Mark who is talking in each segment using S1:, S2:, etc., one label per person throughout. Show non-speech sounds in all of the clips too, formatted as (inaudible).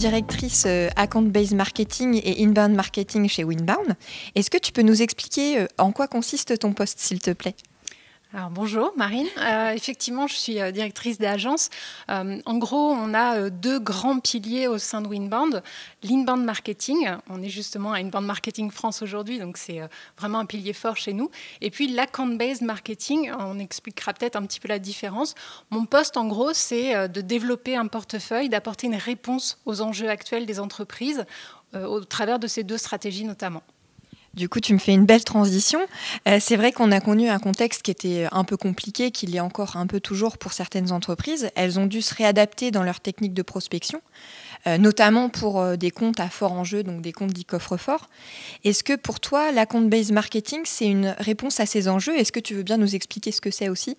S1: directrice euh, account-based marketing et inbound marketing chez Winbound. Est-ce que tu peux nous expliquer euh, en quoi consiste ton poste, s'il te plaît
S2: bonjour Marine, euh, effectivement je suis euh, directrice d'agence. Euh, en gros on a deux grands piliers au sein de Winband. L'inbound marketing, on est justement à Inbound Marketing France aujourd'hui donc c'est vraiment un pilier fort chez nous. Et puis l'account-based marketing, on expliquera peut-être un petit peu la différence. Mon poste en gros c'est de développer un portefeuille, d'apporter une réponse aux enjeux actuels des entreprises au travers de ces deux stratégies notamment.
S1: Du coup, tu me fais une belle transition. Euh, c'est vrai qu'on a connu un contexte qui était un peu compliqué, qu'il a encore un peu toujours pour certaines entreprises. Elles ont dû se réadapter dans leur technique de prospection, euh, notamment pour euh, des comptes à fort enjeu, donc des comptes dits coffre forts Est-ce que pour toi, la compte base marketing, c'est une réponse à ces enjeux Est-ce que tu veux bien nous expliquer ce que c'est aussi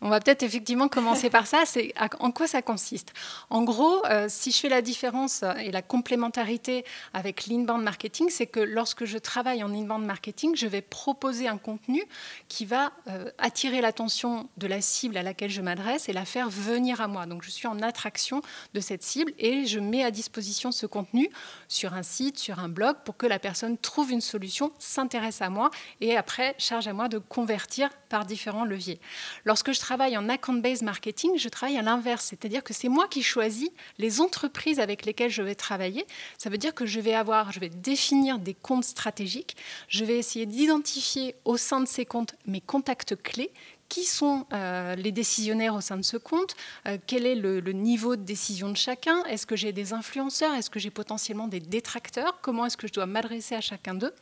S1: on va peut-être
S2: effectivement commencer par ça. C'est en quoi ça consiste En gros, euh, si je fais la différence euh, et la complémentarité avec l'inbound marketing, c'est que lorsque je travaille en inbound marketing, je vais proposer un contenu qui va euh, attirer l'attention de la cible à laquelle je m'adresse et la faire venir à moi. Donc je suis en attraction de cette cible et je mets à disposition ce contenu sur un site, sur un blog, pour que la personne trouve une solution, s'intéresse à moi et après charge à moi de convertir par différents leviers. Lorsque je travaille en account-based marketing, je travaille à l'inverse. C'est-à-dire que c'est moi qui choisis les entreprises avec lesquelles je vais travailler. Ça veut dire que je vais avoir, je vais définir des comptes stratégiques. Je vais essayer d'identifier au sein de ces comptes mes contacts clés qui sont euh, les décisionnaires au sein de ce compte, euh, quel est le, niveau de décision de chacun, est-ce que j'ai des influenceurs, est-ce que j'ai potentiellement des détracteurs, comment est-ce que je dois m'adresser à chacun d'eux.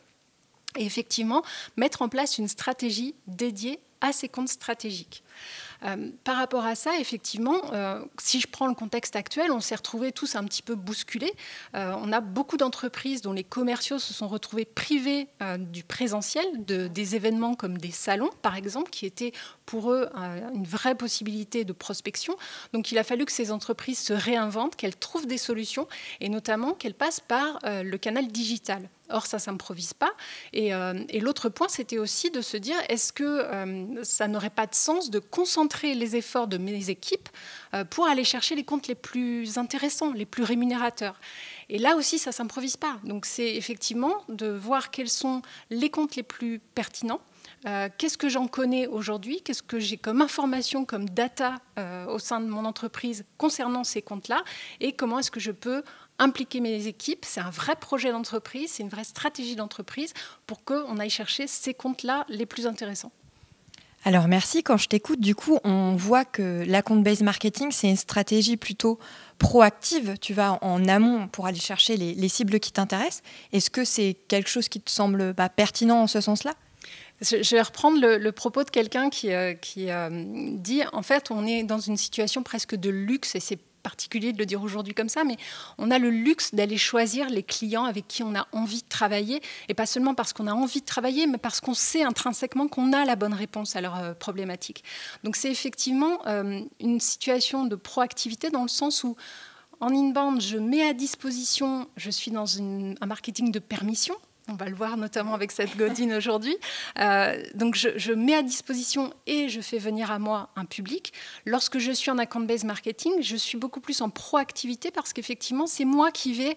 S2: Et effectivement, mettre en place une stratégie dédiée à ses comptes stratégiques. Euh, par rapport à ça, effectivement, euh, si je prends le contexte actuel, on s'est retrouvés tous un petit peu bousculés. Euh, on a beaucoup d'entreprises dont les commerciaux se sont retrouvés privés du présentiel, des événements comme des salons, par exemple, qui étaient pour eux une vraie possibilité de prospection. Donc il a fallu que ces entreprises se réinventent, qu'elles trouvent des solutions, et notamment qu'elles passent par le canal digital. Or, ça ne s'improvise pas. Euh, et, l'autre point, c'était aussi de se dire, est-ce que euh, ça n'aurait pas de sens de concentrer les efforts de mes équipes euh, pour aller chercher les comptes les plus intéressants, les plus rémunérateurs Et là aussi, ça ne s'improvise pas. Donc, c'est effectivement de voir quels sont les comptes les plus pertinents. qu'est-ce que j'en connais aujourd'hui, qu'est-ce que j'ai comme information, comme data au sein de mon entreprise concernant ces comptes-là, et comment est-ce que je peux impliquer mes équipes. C'est un vrai projet d'entreprise, c'est une vraie stratégie d'entreprise pour qu'on aille chercher ces comptes-là les plus intéressants.
S1: Alors merci, quand je t'écoute, du coup, on voit que la compte-based marketing, c'est une stratégie plutôt proactive. Tu vas en amont pour aller chercher les, cibles qui t'intéressent. Est-ce que c'est quelque chose qui te semble bah, pertinent en ce sens-là je vais reprendre le, propos de quelqu'un qui, euh, euh, dit en fait
S2: on est dans une situation presque de luxe et c'est particulier de le dire aujourd'hui comme ça, mais on a le luxe d'aller choisir les clients avec qui on a envie de travailler, et pas seulement parce qu'on a envie de travailler, mais parce qu'on sait intrinsèquement qu'on a la bonne réponse à leur euh, problématique. Donc c'est effectivement euh, une situation de proactivité dans le sens où en inbound, je mets à disposition, je suis dans un marketing de permission, on va le voir notamment avec cette godine aujourd'hui. Euh, donc je, mets à disposition et je fais venir à moi un public. Lorsque je suis en account-based marketing, je suis beaucoup plus en proactivité parce qu'effectivement, c'est moi qui vais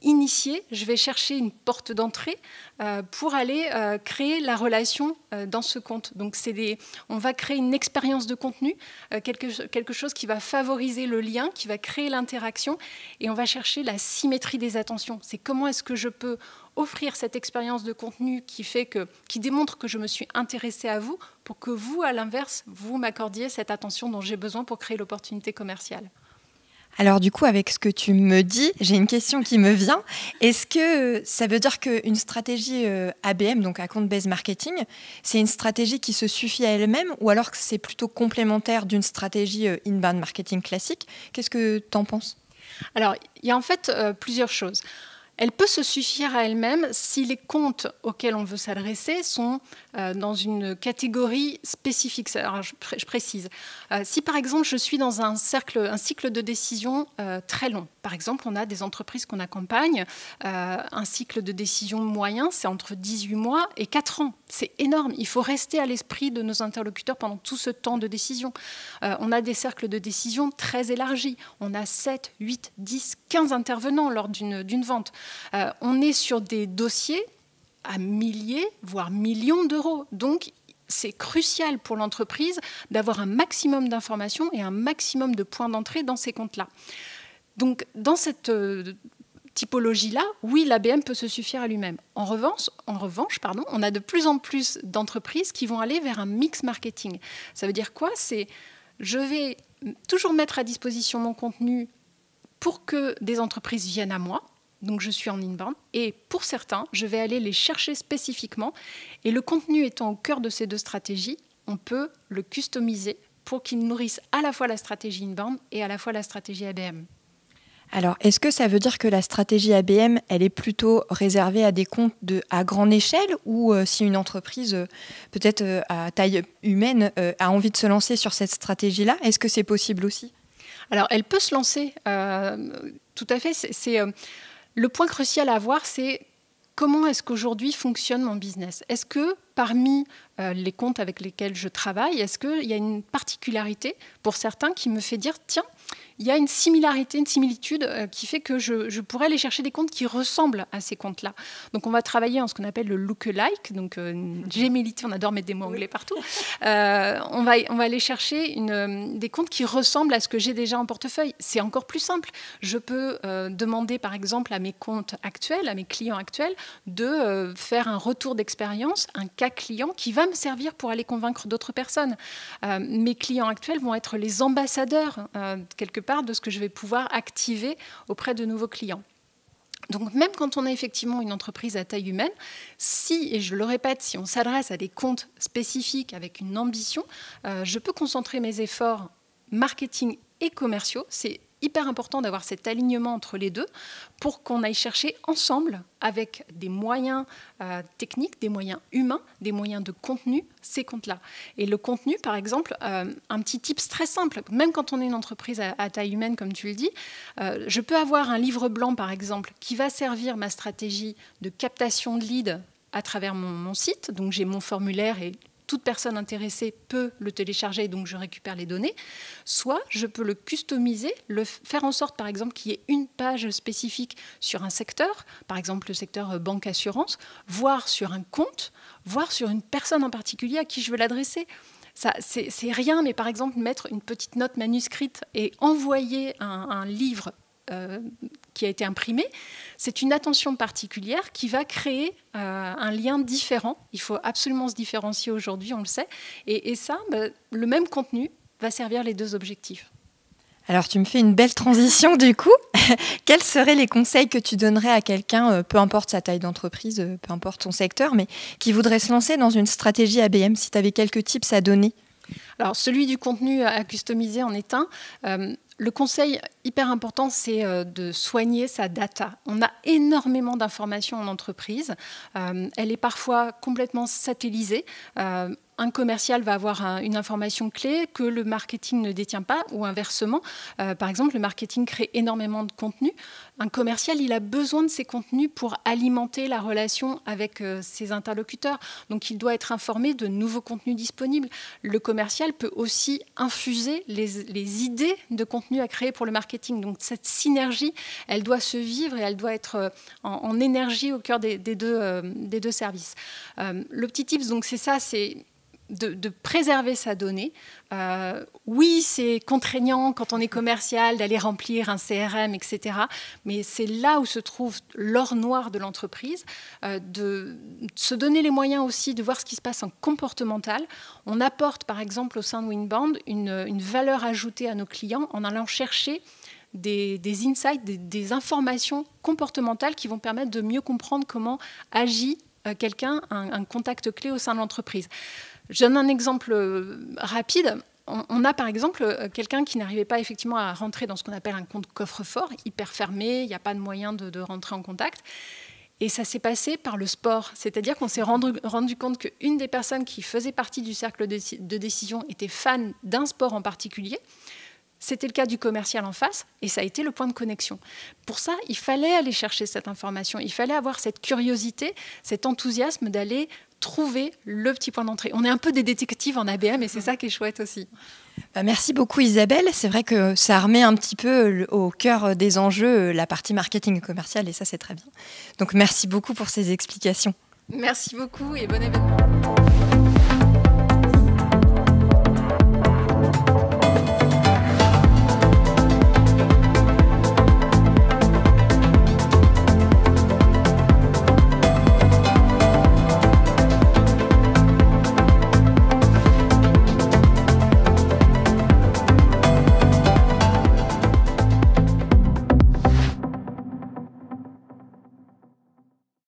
S2: initier, je vais chercher une porte d'entrée euh, pour aller euh, créer la relation dans ce compte. Donc des, on va créer une expérience de contenu, quelque chose qui va favoriser le lien, qui va créer l'interaction et on va chercher la symétrie des attentions. C'est comment est-ce que je peux offrir cette expérience de contenu qui, fait que, qui démontre que je me suis intéressée à vous pour que vous, à l'inverse, vous m'accordiez cette attention dont j'ai besoin pour créer l'opportunité commerciale.
S1: Alors du coup, avec ce que tu me dis, j'ai une question qui me vient. Est-ce que ça veut dire qu'une stratégie euh, ABM, donc Account Based Marketing, c'est une stratégie qui se suffit à elle-même ou alors que c'est plutôt complémentaire d'une stratégie euh, inbound marketing classique Qu'est-ce que tu en penses Alors, il y a en fait euh,
S2: plusieurs choses. Elle peut se suffire à elle-même si les comptes auxquels on veut s'adresser sont euh, dans une catégorie spécifique. je, précise. Euh, si par exemple je suis dans un, cercle, un cycle de décision euh, très long, par exemple on a des entreprises qu'on accompagne, un cycle de décision moyen c'est entre 18 mois et 4 ans. C'est énorme. Il faut rester à l'esprit de nos interlocuteurs pendant tout ce temps de décision. Euh, on a des cercles de décision très élargis. On a 7, 8, 10, 15 intervenants lors d'une vente. Euh, on est sur des dossiers à milliers, voire millions d'euros. Donc, c'est crucial pour l'entreprise d'avoir un maximum d'informations et un maximum de points d'entrée dans ces comptes-là. Donc, dans cette euh, typologie-là, oui, l'ABM peut se suffire à lui-même. En revanche, en revanche pardon, on a de plus en plus d'entreprises qui vont aller vers un mix marketing. Ça veut dire quoi C'est je vais toujours mettre à disposition mon contenu pour que des entreprises viennent à moi. Donc je suis en inbound et pour certains, je vais aller les chercher spécifiquement. Et le contenu étant au cœur de ces deux stratégies, on peut le customiser pour qu'il nourrisse à la fois la stratégie inbound et à la fois la stratégie ABM.
S1: Alors, est-ce que ça veut dire que la stratégie ABM, elle est plutôt réservée à des comptes de, à grande échelle ou euh, si une entreprise, euh, peut-être euh, à taille humaine, a envie de se lancer sur cette stratégie-là, est-ce que c'est possible aussi Alors, elle peut se lancer, tout à fait. C'est,
S2: le point crucial à avoir, c'est comment est-ce qu'aujourd'hui fonctionne mon business Est-ce que parmi les comptes avec lesquels je travaille, est-ce qu'il y a une particularité pour certains qui me fait dire, tiens, il y a une similarité, une similitude euh, qui fait que je, pourrais aller chercher des comptes qui ressemblent à ces comptes-là. Donc on va travailler en ce qu'on appelle le look-alike, donc j'ai euh, milité, on adore mettre des mots anglais partout. Euh, on, va, on va aller chercher une, des comptes qui ressemblent à ce que j'ai déjà en portefeuille. C'est encore plus simple. Je peux demander par exemple à mes comptes actuels, à mes clients actuels, de faire un retour d'expérience, un cas client qui va me servir pour aller convaincre d'autres personnes. mes clients actuels vont être les ambassadeurs, quelque part de ce que je vais pouvoir activer auprès de nouveaux clients. Donc même quand on a effectivement une entreprise à taille humaine, si, et je le répète, si on s'adresse à des comptes spécifiques avec une ambition, euh, je peux concentrer mes efforts marketing et commerciaux. C'est hyper important d'avoir cet alignement entre les deux pour qu'on aille chercher ensemble, avec des moyens euh, techniques, des moyens humains, des moyens de contenu, ces comptes-là. Et le contenu, par exemple, euh, un petit tip très simple, même quand on est une entreprise à, taille humaine, comme tu le dis, euh, je peux avoir un livre blanc, par exemple, qui va servir ma stratégie de captation de leads à travers mon site. Donc j'ai mon formulaire et toute personne intéressée peut le télécharger, donc je récupère les données, soit je peux le customiser, le faire en sorte par exemple qu'il y ait une page spécifique sur un secteur, par exemple le secteur euh, banque-assurance, voire sur un compte, voire sur une personne en particulier à qui je veux l'adresser c'est rien, mais par exemple, mettre une petite note manuscrite et envoyer un, un livre euh, qui a été imprimé, c'est une attention particulière qui va créer euh, un lien différent. Il faut absolument se différencier aujourd'hui, on le sait. Et, ça, bah, le même contenu va servir les deux objectifs.
S1: Alors tu me fais une belle transition du coup. (laughs) Quels seraient les conseils que tu donnerais à quelqu'un, euh, peu importe sa taille d'entreprise, peu importe son secteur, mais qui voudrait se lancer dans une stratégie ABM, si tu avais quelques tips à donner
S2: alors celui du contenu euh, à customiser en est un. Euh, le conseil hyper important, c'est euh, de soigner sa data. On a énormément d'informations en entreprise. elle est parfois complètement satellisée. un commercial va avoir une information clé que le marketing ne détient pas ou inversement. par exemple, le marketing crée énormément de contenu. Un commercial, il a besoin de ces contenus pour alimenter la relation avec ses interlocuteurs. Donc, il doit être informé de nouveaux contenus disponibles. Le commercial, peut aussi infuser les, idées de contenu à créer pour le marketing. Donc cette synergie, elle doit se vivre et elle doit être euh, en, énergie au cœur euh, des, deux, services. Euh, le petit tips, donc c'est ça, c'est de, préserver sa donnée. Euh, oui, c'est contraignant quand on est commercial d'aller remplir un CRM, etc. Mais c'est là où se trouve l'or noir de l'entreprise, euh, de se donner les moyens aussi de voir ce qui se passe en comportemental. On apporte par exemple au sein de Winband une, valeur ajoutée à nos clients en allant chercher des, insights, des, informations comportementales qui vont permettre de mieux comprendre comment agit euh, quelqu'un, un, contact clé au sein de l'entreprise. Je donne un exemple euh, rapide. On, a par exemple euh, quelqu'un qui n'arrivait pas effectivement à rentrer dans ce qu'on appelle un compte coffre-fort, hyper fermé, il n'y a pas de moyen de, rentrer en contact. Et ça s'est passé par le sport. C'est-à-dire qu'on s'est rendu, rendu, compte qu'une des personnes qui faisait partie du cercle de décision était fan d'un sport en particulier. C'était le cas du commercial en face et ça a été le point de connexion. Pour ça, il fallait aller chercher cette information, il fallait avoir cette curiosité, cet enthousiasme d'aller trouver le petit point d'entrée. On est un peu des détectives en ABM et c'est ça qui est chouette aussi.
S1: Bah, merci beaucoup Isabelle. C'est vrai que ça remet un petit peu au cœur des enjeux euh, la partie marketing commercial et ça c'est très bien. Donc merci beaucoup pour ces explications.
S2: Merci beaucoup et bon événement.